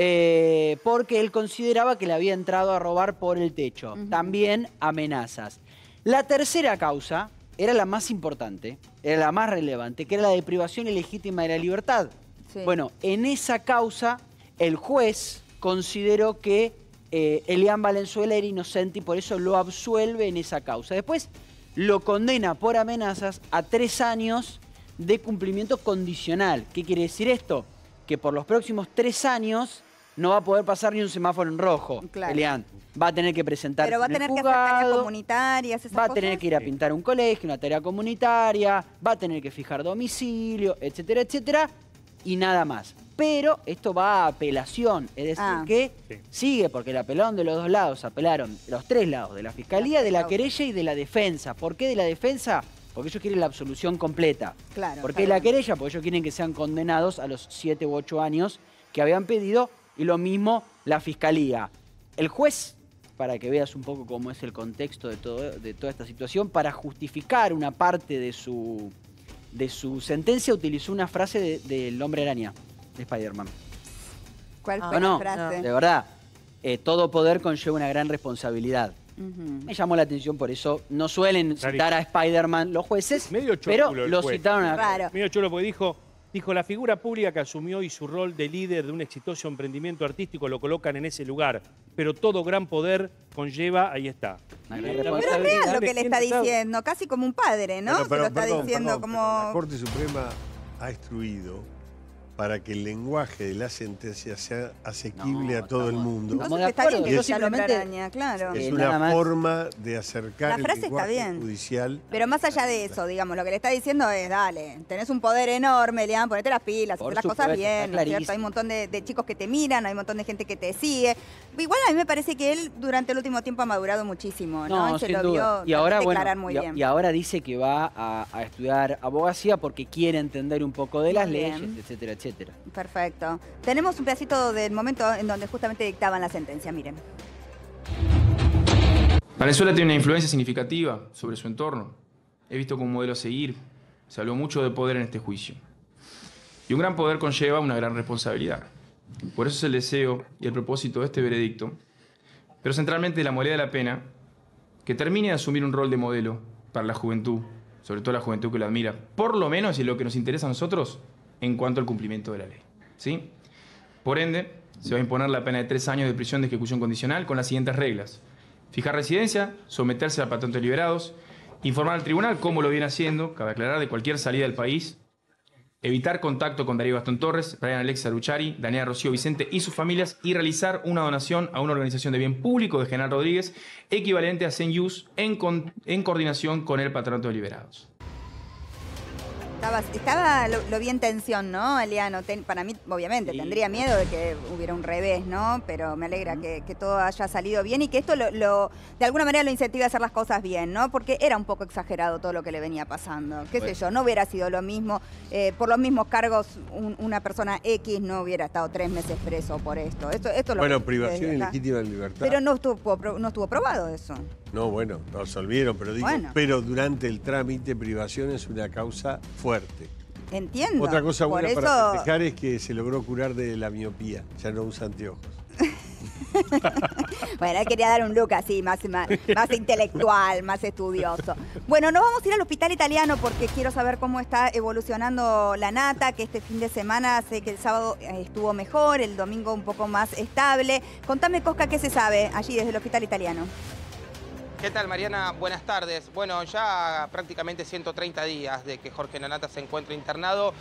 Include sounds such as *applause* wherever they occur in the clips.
Eh, porque él consideraba que le había entrado a robar por el techo. También amenazas. La tercera causa era la más importante, era la más relevante, que era la de privación ilegítima de la libertad. Bueno, en esa causa el juez consideró que eh, Elian Valenzuela era inocente y por eso lo absuelve en esa causa. Después lo condena por amenazas a tres años de cumplimiento condicional. ¿Qué quiere decir esto? Que por los próximos tres años no va a poder pasar ni un semáforo en rojo, claro. Elian. Va a tener que presentar. Pero va a tener que hacer tareas comunitarias, Va a tener que ir a pintar un colegio, una tarea comunitaria, va a tener que fijar domicilio, etcétera, etcétera, y nada más. Pero esto va a apelación, es decir, ah. que sigue, porque la apelaron de los dos lados, apelaron los tres lados, de la fiscalía, de la querella y de la defensa. ¿Por qué de la defensa? Porque ellos quieren la absolución completa. Claro. Porque la querella, porque ellos quieren que sean condenados a los siete u ocho años que habían pedido y lo mismo la fiscalía. El juez, para que veas un poco cómo es el contexto de, todo, de toda esta situación, para justificar una parte de su, de su sentencia utilizó una frase del hombre araña, de Spider-Man. ¿Cuál ah, fue la frase? De verdad, eh, todo poder conlleva una gran responsabilidad. Me llamó la atención por eso. No suelen citar a Spider-Man los jueces, pero lo citaron a... Medio chulo porque dijo, Dijo, la figura pública que asumió y su rol de líder de un exitoso emprendimiento artístico lo colocan en ese lugar, pero todo gran poder conlleva, ahí está. Pero es lo que le está diciendo, casi como un padre, ¿no? lo está diciendo como... La Corte Suprema ha instruido para que el lenguaje de la sentencia sea asequible a todo el mundo. claro. Es eh, una forma de acercar el lenguaje judicial. Pero más allá de eso, digamos, lo que le está diciendo es, dale, tenés un poder enorme, Leán, ponete las pilas, haces las cosas bien, ¿cierto? Hay un montón de, chicos que te miran, hay un montón de gente que te sigue. Igual a mí me parece que él durante el último tiempo ha madurado muchísimo, ¿no? y ahora, ahora dice que va a, estudiar abogacía porque quiere entender un poco de las leyes, etcétera, etcétera. Perfecto. Tenemos un pedacito del momento en donde justamente dictaban la sentencia, miren. Venezuela tiene una influencia significativa sobre su entorno. He visto como modelo seguir. Se habló mucho de poder en este juicio. Y un gran poder conlleva una gran responsabilidad. Por eso es el deseo y el propósito de este veredicto, pero centralmente la moralidad de la pena, que termine de asumir un rol de modelo para la juventud, sobre todo la juventud que lo admira, por lo menos y lo que nos interesa a nosotros en cuanto al cumplimiento de la ley. ¿sí? Por ende, se va a imponer la pena de tres años de prisión de ejecución condicional con las siguientes reglas. Fijar residencia, someterse a patentes liberados, informar al tribunal cómo lo viene haciendo, cada aclarar, de cualquier salida del país evitar contacto con Darío Gastón Torres, Brian Alexa Luchari, Daniela Rocío Vicente y sus familias y realizar una donación a una organización de bien público de General Rodríguez equivalente a 100 en, en coordinación con el Patronato de Liberados. Estaba, estaba lo, bien vi en tensión, ¿no, Eliano? para mí, obviamente, tendría miedo de que hubiera un revés, ¿no? Pero me alegra que, todo haya salido bien y que esto lo, de alguna manera lo incentive a hacer las cosas bien, ¿no? Porque era un poco exagerado todo lo que le venía pasando. ¿Qué sé yo? No hubiera sido lo mismo. Eh, por los mismos cargos, una persona X no hubiera estado tres meses preso por esto. esto, bueno, privación ilegítima de libertad. Pero no estuvo, no estuvo probado eso. No, bueno, lo resolvieron, pero digo, pero durante el trámite privación es una causa fuerte. Entiendo. Otra cosa buena para festejar es que se logró curar de la miopía, ya no usa anteojos. *laughs* bueno, quería dar un look así, más, más, más, intelectual, más estudioso. Bueno, nos vamos a ir al hospital italiano porque quiero saber cómo está evolucionando la nata, que este fin de semana sé que el sábado eh, estuvo mejor, el domingo un poco más estable. Contame, Cosca, qué se sabe allí desde el hospital italiano. ¿Qué tal Mariana? Buenas tardes. Bueno, ya prácticamente 130 días de que Jorge Nanata se encuentra internado.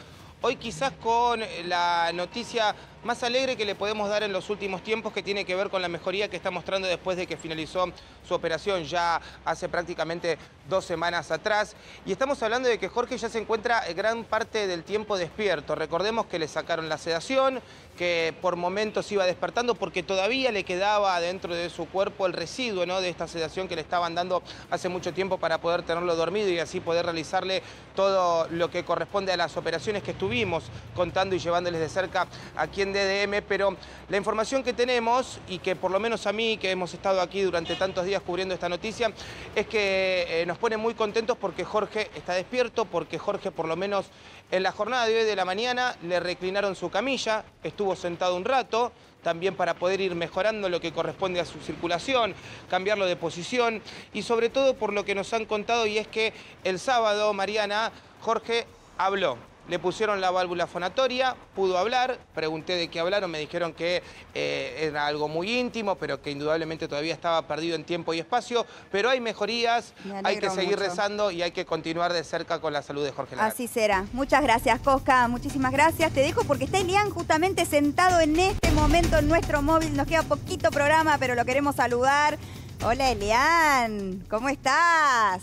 Hoy quizás con la noticia más alegre que le podemos dar en los últimos tiempos que tiene que ver con la mejoría que está mostrando después de que finalizó su operación ya hace prácticamente dos semanas atrás. Y estamos hablando de que Jorge ya se encuentra gran parte del tiempo despierto. Recordemos que le sacaron la sedación, que por momentos iba despertando porque todavía le quedaba dentro de su cuerpo el residuo de esta sedación que le estaban dando hace mucho tiempo para poder tenerlo dormido y así poder realizarle todo lo que corresponde a las operaciones que estuvimos contando y llevándoles de cerca a quien DDM, pero la información que tenemos y que por lo menos a mí, que hemos estado aquí durante tantos días cubriendo esta noticia, es que eh, nos pone muy contentos porque Jorge está despierto, porque Jorge por lo menos en la jornada de hoy de la mañana le reclinaron su camilla, estuvo sentado un rato, también para poder ir mejorando lo que corresponde a su circulación, cambiarlo de posición y sobre todo por lo que nos han contado y es que el sábado, Mariana, Jorge habló le pusieron la válvula fonatoria, pudo hablar, pregunté de qué hablaron, me dijeron que eh, era algo muy íntimo, pero que indudablemente todavía estaba perdido en tiempo y espacio, pero hay mejorías, hay que seguir rezando y hay que continuar de cerca con la salud de Jorge Lagarde. Así será. Muchas gracias, Cosca, muchísimas gracias. Te dejo porque está Elian justamente sentado en este momento en nuestro móvil, nos queda poquito programa, pero lo queremos saludar. Hola Elian, ¿cómo estás?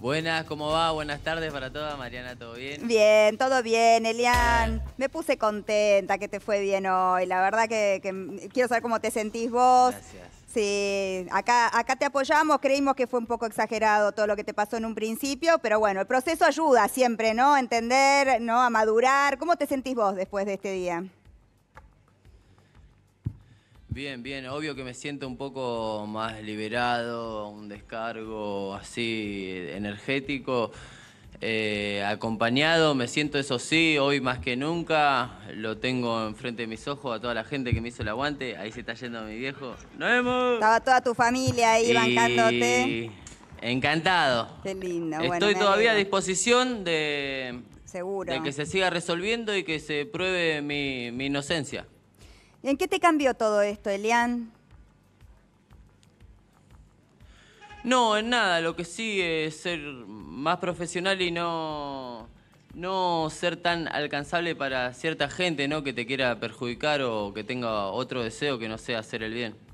Buenas, ¿cómo va? Buenas tardes para todas. Mariana, ¿todo bien? Bien, todo bien, Elian. Me puse contenta que te fue bien hoy. La verdad que, quiero saber cómo te sentís vos. Gracias. Sí, acá, acá te apoyamos, creímos que fue un poco exagerado todo lo que te pasó en un principio, pero bueno, el proceso ayuda siempre, ¿no? A entender, ¿no? A madurar. ¿Cómo te sentís vos después de este día? Bien, bien, obvio que me siento un poco más liberado, un descargo así energético, eh, acompañado, me siento eso sí, hoy más que nunca, lo tengo enfrente de mis ojos a toda la gente que me hizo el aguante, ahí se está yendo mi viejo, ¡nos Estaba toda tu familia ahí bancándote. Encantado. Qué lindo. Estoy todavía a disposición de, Seguro. de que se siga resolviendo y que se pruebe mi inocencia. ¿Y en qué te cambió todo esto, Elian? No, en nada. Lo que sí es ser más profesional y no, no ser tan alcanzable para cierta gente, ¿no? Que te quiera perjudicar o que tenga otro deseo que no sea hacer el bien.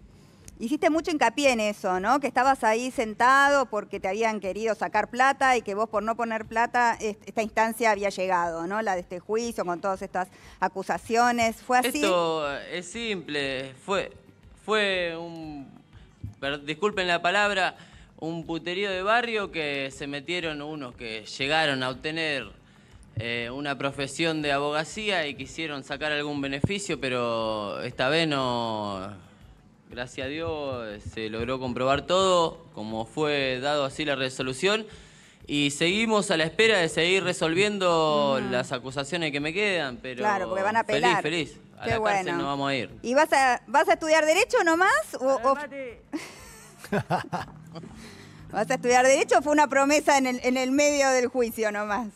Hiciste mucho hincapié en eso, ¿no? Que estabas ahí sentado porque te habían querido sacar plata y que vos por no poner plata esta instancia había llegado, ¿no? La de este juicio con todas estas acusaciones. ¿Fue así? Esto eh, es simple. Fue, fue un... Disculpen la palabra un puterío de barrio que se metieron unos que llegaron a obtener eh, una profesión de abogacía y quisieron sacar algún beneficio, pero esta vez no, Gracias a Dios se logró comprobar todo, como fue dado así la resolución. Y seguimos a la espera de seguir resolviendo las acusaciones que me quedan, pero claro, porque van a apelar. feliz, feliz. A la bueno. cárcel no vamos a ir. ¿Y vas a, vas a estudiar Derecho nomás? *laughs* ¿Vas a estudiar Derecho o fue una promesa en el, en el medio del juicio nomás?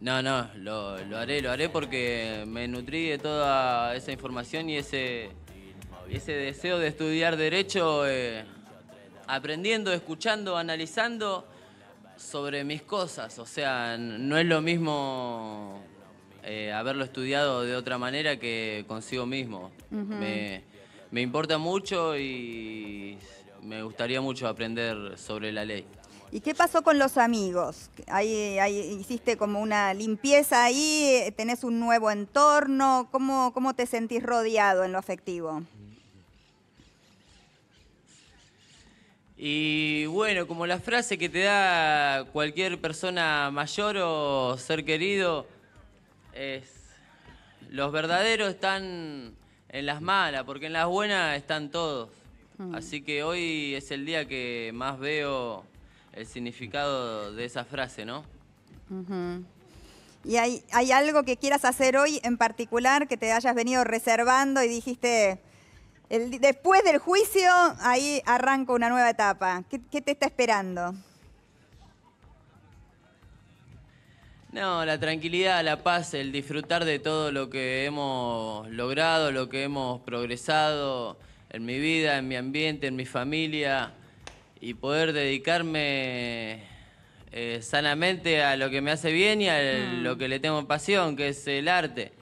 No, no, lo, haré, lo haré porque me nutrí de toda esa información y ese, deseo de estudiar derecho, eh, aprendiendo, escuchando, analizando sobre mis cosas. O sea, no es lo mismo eh, haberlo estudiado de otra manera que consigo mismo. me importa mucho y me gustaría mucho aprender sobre la ley. ¿Y qué pasó con los amigos? Ahí, hiciste como una limpieza ahí, tenés un nuevo entorno, ¿cómo, cómo te sentís rodeado en lo afectivo? Y bueno, como la frase que te da cualquier persona mayor o ser querido es, los verdaderos están en las malas, porque en las buenas están todos. Mm. Así que hoy es el día que más veo el significado de esa frase, ¿no? ¿Y hay, hay, algo que quieras hacer hoy en particular que te hayas venido reservando y dijiste, el, después del juicio, ahí arranco una nueva etapa? ¿Qué, qué te está esperando? No, la tranquilidad, la paz, el disfrutar de todo lo que hemos logrado, lo que hemos progresado en mi vida, en mi ambiente, en mi familia, y poder dedicarme eh, sanamente a lo que me hace bien y a mm. lo que le tengo pasión, que es el arte.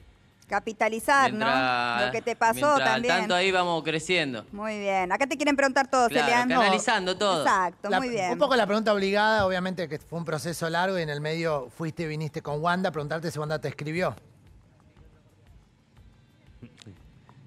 Capitalizar, ¿no? Lo que te pasó también. Tanto ahí vamos creciendo. Muy bien. Acá te quieren preguntar todos, claro, ¿ah, Canalizando todo. Exacto, muy bien. Un poco la pregunta obligada, obviamente, que fue un proceso largo y en el medio fuiste y viniste con Wanda, preguntarte si Wanda te escribió.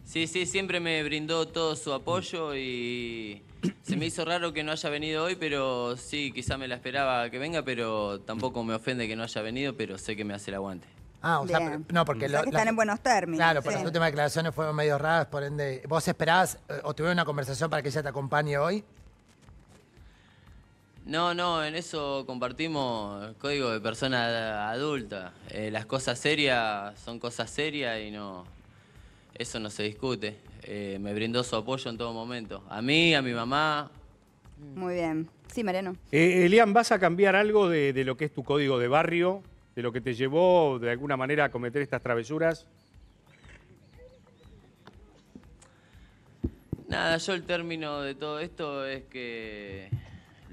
Sí, sí, siempre me brindó todo su apoyo y se me hizo raro que no haya venido hoy, pero sí, quizá me la esperaba que venga, pero tampoco me ofende que no haya venido, pero sé que me hace el aguante. Ah, o sea, no, porque... están en buenos términos. Claro, pero las últimas declaraciones fueron medio raras, por ende... ¿Vos esperabas eh, o tuvieron una conversación para que ella te acompañe hoy? No, no, en eso compartimos código de persona adulta. Eh, las cosas serias son cosas serias y no, eso no se discute. Eh, me brindó su apoyo en todo momento. A mí, a mi mamá. Muy bien. Sí, Mariano. Eh, Elian, ¿vas a cambiar algo de, de, lo que es tu código de barrio? ¿De lo que te llevó de alguna manera a cometer estas travesuras? Nada, yo el término de todo esto es que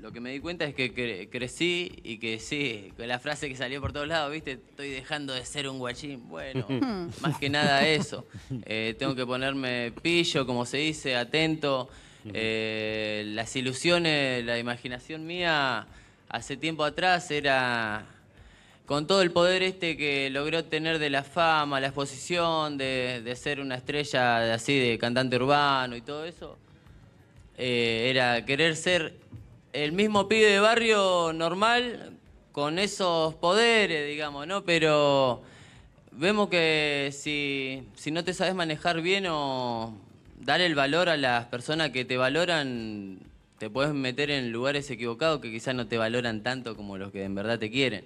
lo que me di cuenta es que crecí y que sí, con la frase que salió por todos lados, ¿viste? Estoy dejando de ser un guachín. Bueno, *laughs* hmm. más que nada eso. Eh, tengo que ponerme pillo, como se dice, atento. Eh, las ilusiones, la imaginación mía, hace tiempo atrás era con todo el poder este que logró tener de la fama, la exposición, de, ser una estrella así de cantante urbano y todo eso, eh, era querer ser el mismo pibe de barrio normal con esos poderes, digamos, ¿no? Pero vemos que si, no te sabes manejar bien o dar el valor a las personas que te valoran, te puedes meter en lugares equivocados que quizás no te valoran tanto como los que en verdad te quieren.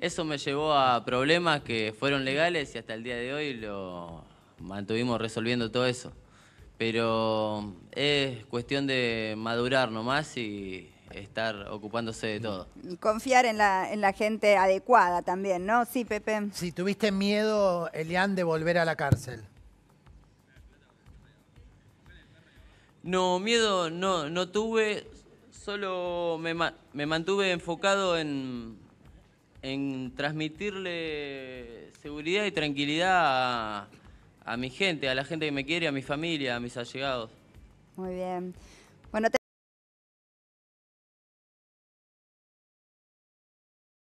Eso me llevó a problemas que fueron legales y hasta el día de hoy lo mantuvimos resolviendo todo eso. Pero es cuestión de madurar nomás y estar ocupándose de todo. Y Confiar en la, en la gente adecuada también, ¿no? Sí, Pepe. Si tuviste miedo, Elian, de volver a la cárcel. No, miedo no, no tuve, solo me, mantuve enfocado en, en transmitirle seguridad y tranquilidad a, a mi gente, a la gente que me quiere, a mi familia, a mis allegados. Muy bien. Bueno, te